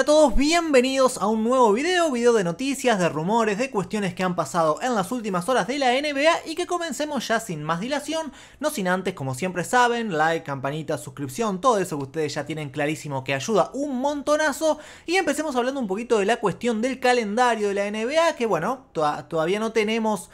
a todos, bienvenidos a un nuevo video, video de noticias, de rumores, de cuestiones que han pasado en las últimas horas de la NBA y que comencemos ya sin más dilación, no sin antes, como siempre saben, like, campanita, suscripción, todo eso que ustedes ya tienen clarísimo que ayuda un montonazo y empecemos hablando un poquito de la cuestión del calendario de la NBA, que bueno, todavía no tenemos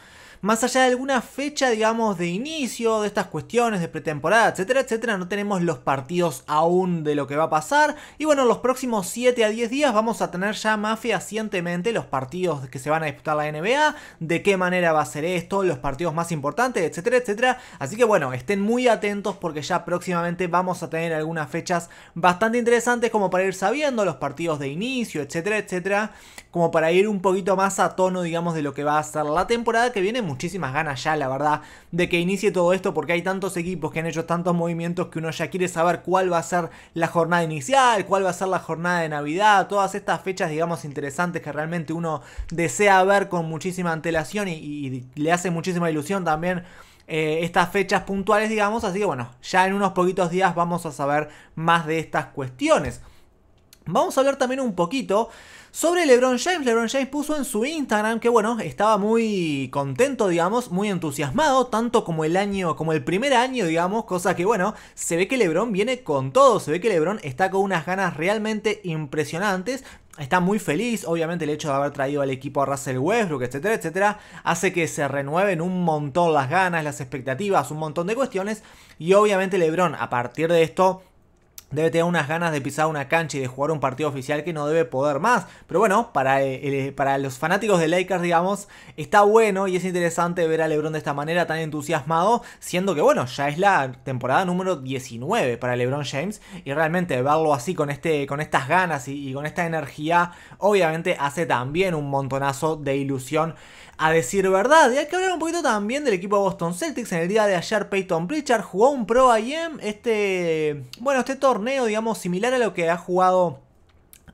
más allá de alguna fecha, digamos, de inicio, de estas cuestiones de pretemporada, etcétera, etcétera, no tenemos los partidos aún de lo que va a pasar. Y bueno, los próximos 7 a 10 días vamos a tener ya más fehacientemente los partidos que se van a disputar la NBA, de qué manera va a ser esto, los partidos más importantes, etcétera, etcétera. Así que bueno, estén muy atentos porque ya próximamente vamos a tener algunas fechas bastante interesantes como para ir sabiendo los partidos de inicio, etcétera, etcétera, como para ir un poquito más a tono, digamos, de lo que va a ser la temporada que viene muchísimas ganas ya, la verdad, de que inicie todo esto porque hay tantos equipos que han hecho tantos movimientos que uno ya quiere saber cuál va a ser la jornada inicial, cuál va a ser la jornada de Navidad, todas estas fechas, digamos, interesantes que realmente uno desea ver con muchísima antelación y, le hace muchísima ilusión también. Eh, estas fechas puntuales, digamos. Así que bueno, ya en unos poquitos días vamos a saber más de estas cuestiones. Vamos a hablar también un poquito sobre LeBron James, LeBron James puso en su Instagram que bueno, estaba muy contento, digamos, muy entusiasmado, tanto como el año, como el primer año, digamos, cosa que bueno, se ve que LeBron viene con todo, se ve que LeBron está con unas ganas realmente impresionantes, Está muy feliz, obviamente el hecho de haber traído al equipo a Russell Westbrook, etcétera, etcétera, hace que se renueven un montón las ganas, las expectativas, un montón de cuestiones. Y obviamente Lebron, a partir de esto, Debe tener unas ganas de pisar una cancha y de jugar un partido oficial que no debe poder más. Pero bueno, para, eh, eh, para los fanáticos de Lakers, digamos, está bueno y es interesante ver a LeBron de esta manera tan entusiasmado, siendo que bueno, ya es la temporada número 19 para LeBron James y realmente verlo así con, este, con estas ganas y, con esta energía, obviamente hace también un montonazo de ilusión a decir verdad. Y hay que hablar un poquito también del equipo de Boston Celtics. En el día de ayer, Peyton Pritchard jugó un Pro IM, este, bueno, este torneo torneo, digamos, similar a lo que ha jugado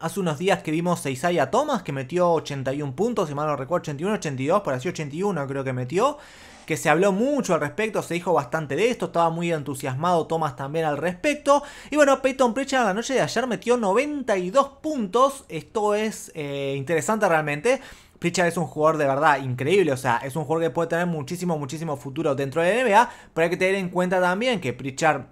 hace unos días que vimos a Isaiah Thomas, que metió 81 puntos, si mal no recuerdo, 81, 82, por así 81 creo que metió. Que se habló mucho al respecto, se dijo bastante de esto, estaba muy entusiasmado Thomas también al respecto. Y bueno, Peyton Pritchard la noche de ayer metió 92 puntos, esto es eh, interesante realmente. Pritchard es un jugador de verdad increíble, o sea, es un jugador que puede tener muchísimo, muchísimo futuro dentro de la NBA, pero hay que tener en cuenta también que Pritchard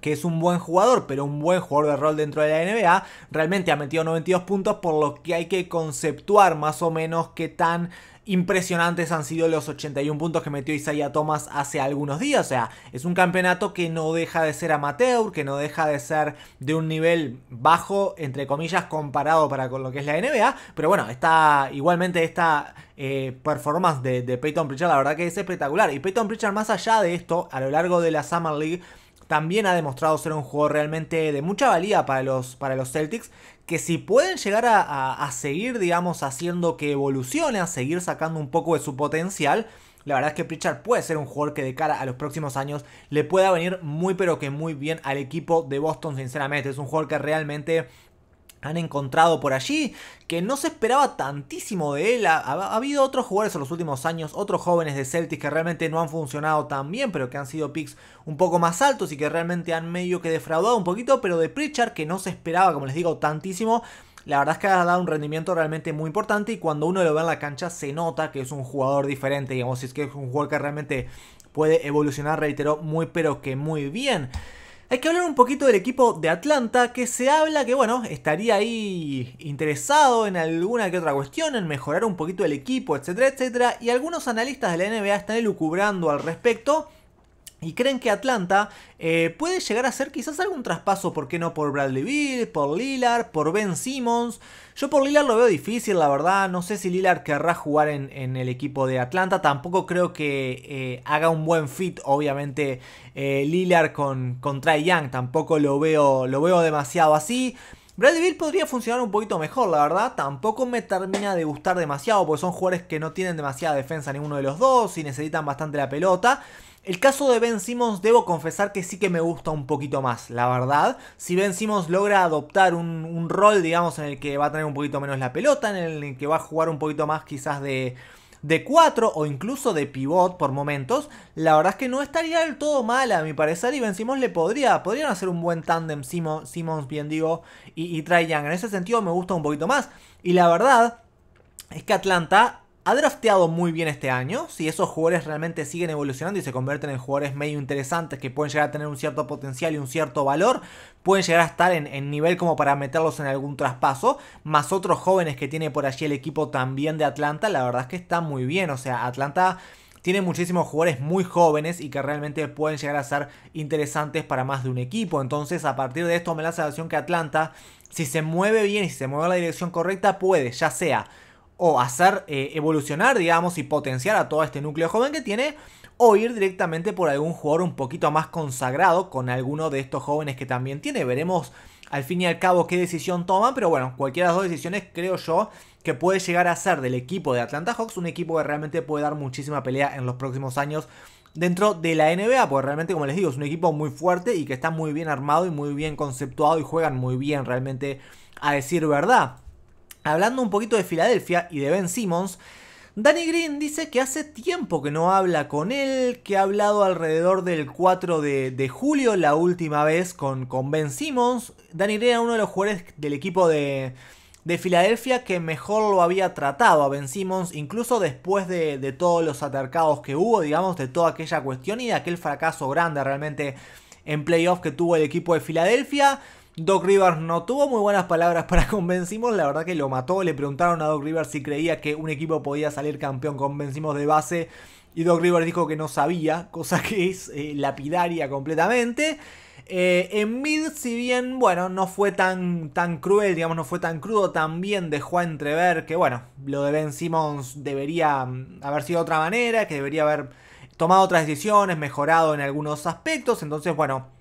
que es un buen jugador, pero un buen jugador de rol dentro de la NBA, realmente ha metido 92 puntos, por lo que hay que conceptuar más o menos qué tan impresionantes han sido los 81 puntos que metió Isaiah Thomas hace algunos días. O sea, es un campeonato que no deja de ser amateur, que no deja de ser de un nivel bajo, entre comillas, comparado para con lo que es la NBA. Pero bueno, está igualmente esta eh, performance de, de Peyton Pritchard, la verdad que es espectacular. Y Peyton Pritchard, más allá de esto, a lo largo de la Summer League, también ha demostrado ser un juego realmente de mucha valía para los, para los Celtics, que si pueden llegar a, a, seguir, digamos, haciendo que evolucione, a seguir sacando un poco de su potencial, la verdad es que Pritchard puede ser un jugador que de cara a los próximos años le pueda venir muy pero que muy bien al equipo de Boston, sinceramente. Es un jugador que realmente han encontrado por allí, que no se esperaba tantísimo de él. Ha, habido otros jugadores en los últimos años, otros jóvenes de Celtics que realmente no han funcionado tan bien, pero que han sido picks un poco más altos y que realmente han medio que defraudado un poquito, pero de Pritchard que no se esperaba, como les digo, tantísimo. La verdad es que ha dado un rendimiento realmente muy importante y cuando uno lo ve en la cancha se nota que es un jugador diferente, digamos, es que es un jugador que realmente puede evolucionar, reitero, muy pero que muy bien. Hay que hablar un poquito del equipo de Atlanta, que se habla que, bueno, estaría ahí interesado en alguna que otra cuestión, en mejorar un poquito el equipo, etcétera, etcétera. Y algunos analistas de la NBA están elucubrando al respecto y creen que Atlanta eh, puede llegar a ser quizás algún traspaso, ¿por qué no? Por Bradley Bill, por Lillard, por Ben Simmons. Yo por Lillard lo veo difícil, la verdad. No sé si Lillard querrá jugar en, el equipo de Atlanta. Tampoco creo que eh, haga un buen fit, obviamente, eh, Lillard con, con Trae Young. Tampoco lo veo, lo veo demasiado así. Bradley Bill podría funcionar un poquito mejor, la verdad. Tampoco me termina de gustar demasiado, porque son jugadores que no tienen demasiada defensa ninguno de los dos y necesitan bastante la pelota. El caso de Ben Simmons debo confesar que sí que me gusta un poquito más, la verdad. Si Ben Simmons logra adoptar un, rol, digamos, en el que va a tener un poquito menos la pelota, en el que va a jugar un poquito más quizás de, de 4 o incluso de pivot por momentos, la verdad es que no estaría del todo mal a mi parecer y Ben Simmons le podría, podrían hacer un buen tándem Simmons, bien digo, y, y Young. En ese sentido me gusta un poquito más. Y la verdad es que Atlanta ha drafteado muy bien este año. Si esos jugadores realmente siguen evolucionando y se convierten en jugadores medio interesantes que pueden llegar a tener un cierto potencial y un cierto valor, pueden llegar a estar en, nivel como para meterlos en algún traspaso. Más otros jóvenes que tiene por allí el equipo también de Atlanta, la verdad es que está muy bien. O sea, Atlanta tiene muchísimos jugadores muy jóvenes y que realmente pueden llegar a ser interesantes para más de un equipo. Entonces, a partir de esto me da la sensación que Atlanta, si se mueve bien y si se mueve en la dirección correcta, puede, ya sea o hacer eh, evolucionar, digamos, y potenciar a todo este núcleo joven que tiene, o ir directamente por algún jugador un poquito más consagrado con alguno de estos jóvenes que también tiene. Veremos al fin y al cabo qué decisión toman, pero bueno, cualquiera de las dos decisiones creo yo que puede llegar a ser del equipo de Atlanta Hawks un equipo que realmente puede dar muchísima pelea en los próximos años dentro de la NBA, porque realmente como les digo es un equipo muy fuerte y que está muy bien armado y muy bien conceptuado y juegan muy bien realmente a decir verdad. Hablando un poquito de Filadelfia y de Ben Simmons, Danny Green dice que hace tiempo que no habla con él, que ha hablado alrededor del 4 de, julio la última vez con, Ben Simmons. Danny Green era uno de los jugadores del equipo de, Filadelfia que mejor lo había tratado a Ben Simmons, incluso después de, todos los atercados que hubo, digamos, de toda aquella cuestión y de aquel fracaso grande realmente en playoffs que tuvo el equipo de Filadelfia. Doc Rivers no tuvo muy buenas palabras para convencimos, la verdad que lo mató, le preguntaron a Doc Rivers si creía que un equipo podía salir campeón con de base y Doc Rivers dijo que no sabía, cosa que es eh, lapidaria completamente. Eh, en mid, si bien, bueno, no fue tan, tan cruel, digamos, no fue tan crudo, también dejó a entrever que, bueno, lo de Ben Simmons debería mm, haber sido de otra manera, que debería haber tomado otras decisiones, mejorado en algunos aspectos, entonces, bueno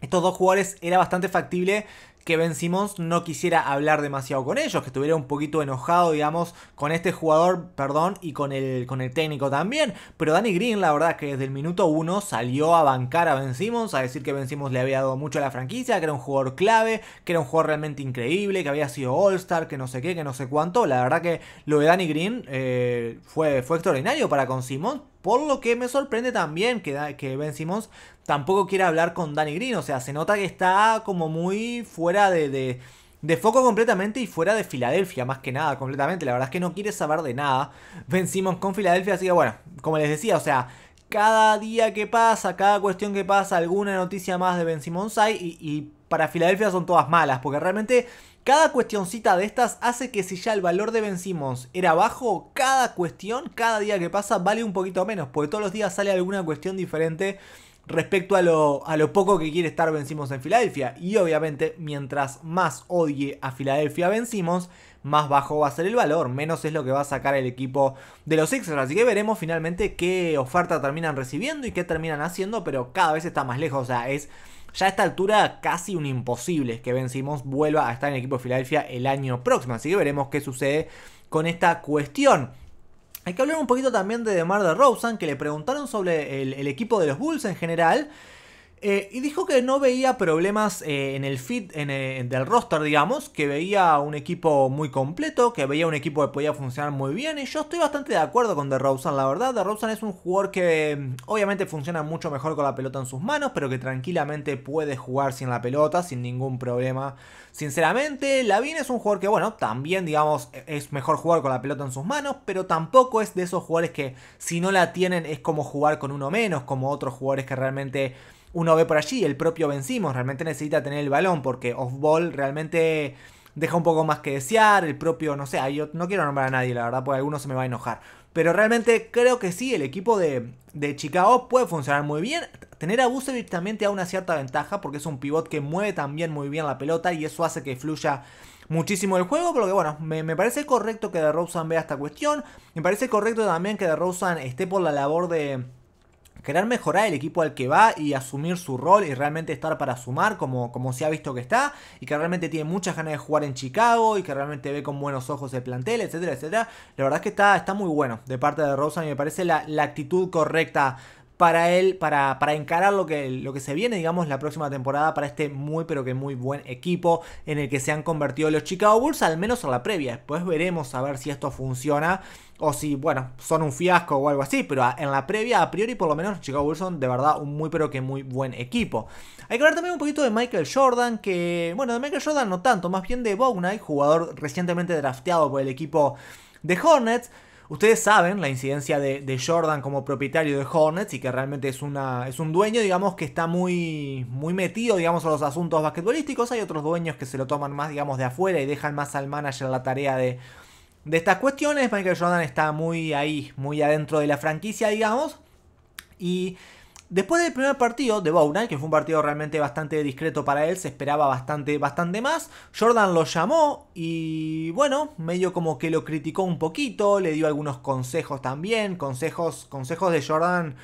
estos dos jugadores era bastante factible que Ben Simmons no quisiera hablar demasiado con ellos, que estuviera un poquito enojado, digamos, con este jugador, perdón, y con el, con el técnico también. Pero Danny Green, la verdad que desde el minuto uno salió a bancar a Ben Simmons, a decir que Ben Simmons le había dado mucho a la franquicia, que era un jugador clave, que era un jugador realmente increíble, que había sido All-Star, que no sé qué, que no sé cuánto. La verdad que lo de Danny Green eh, fue, fue extraordinario para con Simmons, por lo que me sorprende también que, que Ben Simmons tampoco quiere hablar con Danny Green. O sea, se nota que está como muy fuera de, de, foco completamente y fuera de Filadelfia, más que nada, completamente. La verdad es que no quiere saber de nada Ben Simmons con Filadelfia. Así que bueno, como les decía, o sea, cada día que pasa, cada cuestión que pasa, alguna noticia más de Ben Simmons hay y para Filadelfia son todas malas, porque realmente cada cuestioncita de estas hace que si ya el valor de Vencimos era bajo, cada cuestión, cada día que pasa vale un poquito menos, porque todos los días sale alguna cuestión diferente respecto a lo, a lo poco que quiere estar Vencimos en Filadelfia. Y obviamente, mientras más odie a Filadelfia Vencimos, más bajo va a ser el valor, menos es lo que va a sacar el equipo de los Extras. Así que veremos finalmente qué oferta terminan recibiendo y qué terminan haciendo, pero cada vez está más lejos. O sea, es ya a esta altura casi un imposible que Ben vuelva a estar en el equipo de Filadelfia el año próximo, así que veremos qué sucede con esta cuestión. Hay que hablar un poquito también de DeMar DeRozan, que le preguntaron sobre el equipo de los Bulls en general eh, y dijo que no veía problemas eh, en el fit eh, del roster, digamos, que veía un equipo muy completo, que veía un equipo que podía funcionar muy bien. Y yo estoy bastante de acuerdo con DeRozan, la verdad. DeRozan es un jugador que mm, obviamente funciona mucho mejor con la pelota en sus manos, pero que tranquilamente puede jugar sin la pelota, sin ningún problema. Sinceramente, Lavin es un jugador que, bueno, también, digamos, e, es mejor jugar con la pelota en sus manos, pero tampoco es de esos jugadores que si no la tienen es como jugar con uno menos, como otros jugadores que realmente uno ve por allí, el propio vencimos realmente necesita tener el balón porque off-ball realmente deja un poco más que desear, el propio, no sé, yo no quiero nombrar a nadie, la verdad, porque algunos se me va a enojar. Pero realmente creo que sí, el equipo de, de Chicago puede funcionar muy bien. Tener a Busevich también te da una cierta ventaja porque es un pivot que mueve también muy bien la pelota y eso hace que fluya muchísimo el juego, Porque que bueno, me, parece correcto que DeRozan vea esta cuestión, me parece correcto también que rosen esté por la labor de querer mejorar el equipo al que va y asumir su rol y realmente estar para sumar como, como se ha visto que está y que realmente tiene muchas ganas de jugar en Chicago y que realmente ve con buenos ojos el plantel, etcétera, etcétera. La verdad es que está, está muy bueno de parte de Rosa y me parece la, la actitud correcta para él, para, encarar lo que, lo que se viene, digamos, la próxima temporada para este muy pero que muy buen equipo en el que se han convertido los Chicago Bulls, al menos en la previa. Después veremos a ver si esto funciona o si, bueno, son un fiasco o algo así, pero en la previa, a priori, por lo menos, los Chicago Bulls son de verdad un muy pero que muy buen equipo. Hay que hablar también un poquito de Michael Jordan, que, bueno, de Michael Jordan no tanto, más bien de Knight. jugador recientemente drafteado por el equipo de Hornets Ustedes saben la incidencia de, Jordan como propietario de Hornets y que realmente es, es un dueño, digamos, que está muy, muy metido, digamos, a los asuntos basquetbolísticos. Hay otros dueños que se lo toman más, digamos, de afuera y dejan más al manager la tarea de, de estas cuestiones. Michael Jordan está muy ahí, muy adentro de la franquicia, digamos. Y Después del primer partido de Bownal, que fue un partido realmente bastante discreto para él, se esperaba bastante, bastante más. Jordan lo llamó y bueno, medio como que lo criticó un poquito, le dio algunos consejos también, consejos, consejos de Jordan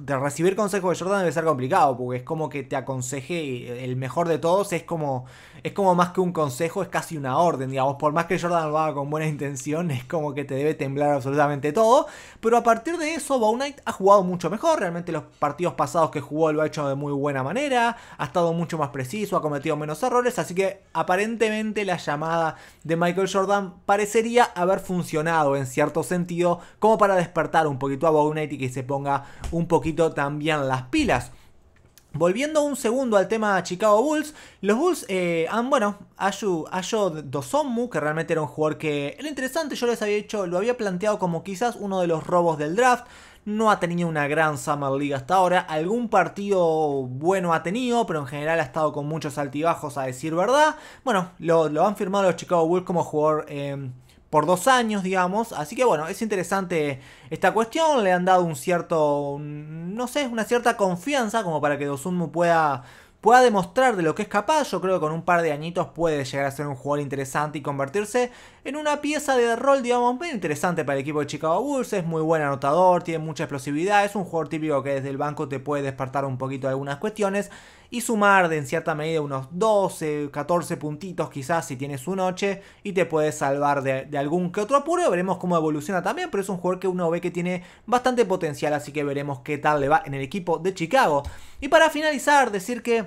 de recibir consejos de Jordan debe ser complicado, porque es como que te aconseje el mejor de todos, es como, es como más que un consejo, es casi una orden, digamos, por más que Jordan lo haga con buena intención, es como que te debe temblar absolutamente todo, pero a partir de eso, Bow ha jugado mucho mejor, realmente los partidos pasados que jugó lo ha hecho de muy buena manera, ha estado mucho más preciso, ha cometido menos errores, así que aparentemente la llamada de Michael Jordan parecería haber funcionado en cierto sentido, como para despertar un poquito a Bow y que se ponga un poquito también las pilas. Volviendo un segundo al tema Chicago Bulls, los Bulls eh, han, bueno, Ayu, Ayo Dosomu, que realmente era un jugador que era interesante, yo les había hecho, lo había planteado como quizás uno de los robos del draft, no ha tenido una gran Summer League hasta ahora, algún partido bueno ha tenido, pero en general ha estado con muchos altibajos a decir verdad, bueno, lo, lo han firmado los Chicago Bulls como jugador... Eh, por dos años, digamos. Así que bueno, es interesante esta cuestión. Le han dado un cierto, no sé, una cierta confianza como para que Dosunmu pueda, pueda demostrar de lo que es capaz. Yo creo que con un par de añitos puede llegar a ser un jugador interesante y convertirse en una pieza de rol, digamos, muy interesante para el equipo de Chicago Bulls. Es muy buen anotador, tiene mucha explosividad, es un jugador típico que desde el banco te puede despertar un poquito algunas cuestiones y sumar de en cierta medida unos 12, 14 puntitos quizás si tienes su noche y te puedes salvar de, algún que otro apuro. Veremos cómo evoluciona también, pero es un jugador que uno ve que tiene bastante potencial, así que veremos qué tal le va en el equipo de Chicago. Y para finalizar, decir que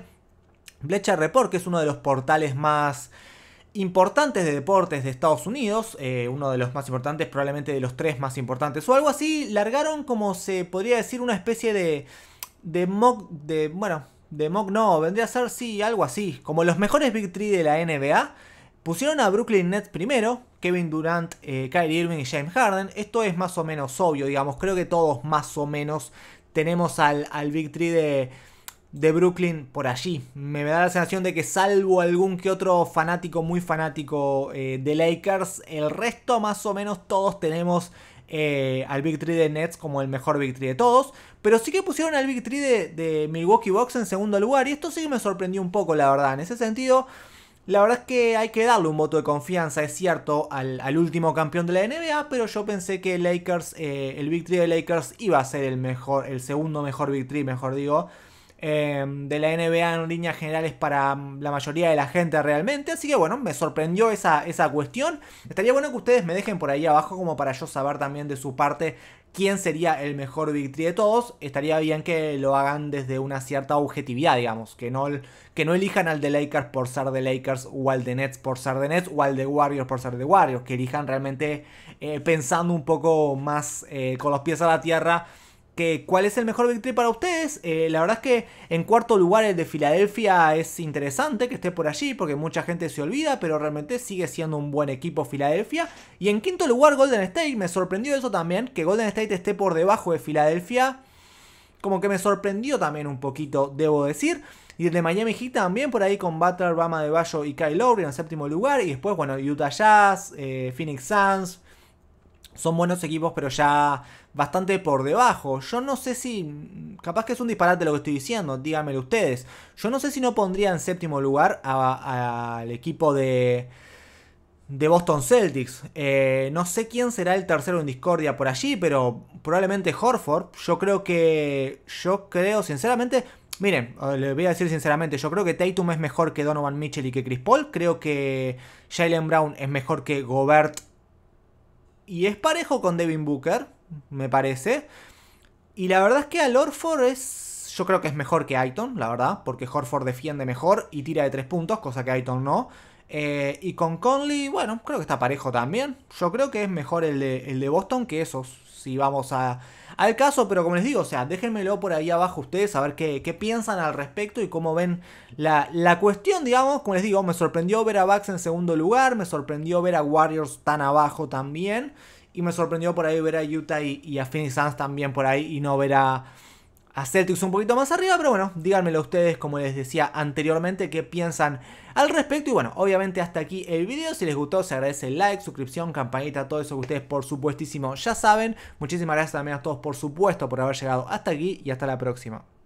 Bleacher Report, que es uno de los portales más importantes de deportes de Estados Unidos, eh, uno de los más importantes, probablemente de los tres más importantes o algo así, largaron como se podría decir una especie de, de mock, de, bueno, de Mock no, vendría a ser sí, algo así. Como los mejores Big 3 de la NBA, pusieron a Brooklyn Nets primero, Kevin Durant, eh, Kyrie Irving y James Harden. Esto es más o menos obvio, digamos, creo que todos más o menos tenemos al, al Big 3 de, de Brooklyn por allí. Me da la sensación de que salvo algún que otro fanático muy fanático eh, de Lakers, el resto más o menos todos tenemos eh, al Big 3 de Nets como el mejor Big de todos. Pero sí que pusieron al Big de, Milwaukee Bucks en segundo lugar. Y esto sí que me sorprendió un poco, la verdad. En ese sentido, la verdad es que hay que darle un voto de confianza, es cierto, al, último campeón de la NBA. Pero yo pensé que Lakers, eh, el Big de Lakers iba a ser el, mejor, el segundo mejor Big mejor digo Em, de la NBA en líneas generales para mm, la mayoría de la gente realmente. Así que bueno, me sorprendió esa, cuestión. Estaría bueno que ustedes me dejen por ahí abajo como para yo saber también de su parte quién sería el mejor victory de todos, estaría bien que lo hagan desde una cierta objetividad, digamos, que no, que no elijan al de Lakers por ser de Lakers o al de Nets por ser de Nets o al de Warriors por ser de Warriors, que elijan realmente eh, pensando un poco más eh, con los pies a la tierra cuál es el mejor victory para ustedes. Eh, la verdad es que en cuarto lugar el de Filadelfia es interesante que esté por allí porque mucha gente se olvida, pero realmente sigue siendo un buen equipo Filadelfia. Y en quinto lugar Golden State, me sorprendió eso también, que Golden State esté por debajo de Filadelfia. Como que me sorprendió también un poquito, debo decir. Y el de Miami Heat también por ahí con Butler, Bama de Bayo y Kyle Lowry en séptimo lugar. Y después, bueno, Utah Jazz, eh, Phoenix Suns, son buenos equipos, pero ya bastante por debajo. Yo no sé si. Capaz que es un disparate lo que estoy diciendo, díganmelo ustedes. Yo no sé si no pondría en séptimo lugar al equipo de. De Boston Celtics. Eh, no sé quién será el tercero en discordia por allí, pero probablemente Horford. Yo creo que. Yo creo, sinceramente. Miren, les voy a decir sinceramente, yo creo que Tatum es mejor que Donovan Mitchell y que Chris Paul. Creo que Jalen Brown es mejor que Gobert y es parejo con Devin Booker, me parece. Y la verdad es que al Orford es. Yo creo que es mejor que Aiton, la verdad, porque Horford defiende mejor y tira de tres puntos, cosa que Aiton no. Eh, y con Conley, bueno, creo que está parejo también. Yo creo que es mejor el el de Boston que esos si vamos a, al caso, pero como les digo, o sea, déjenmelo por ahí abajo ustedes a ver qué, piensan al respecto y cómo ven la, la, cuestión, digamos, como les digo, me sorprendió ver a Vax en segundo lugar, me sorprendió ver a Warriors tan abajo también, y me sorprendió por ahí ver a Utah y, y a Phoenix Suns también por ahí y no ver a a Celtics un poquito más arriba, pero bueno, díganmelo ustedes como les decía anteriormente qué piensan al respecto y bueno, obviamente hasta aquí el video, si les gustó se agradece el like, suscripción, campanita, todo eso que ustedes por supuestísimo ya saben, muchísimas gracias también a todos por supuesto por haber llegado hasta aquí y hasta la próxima.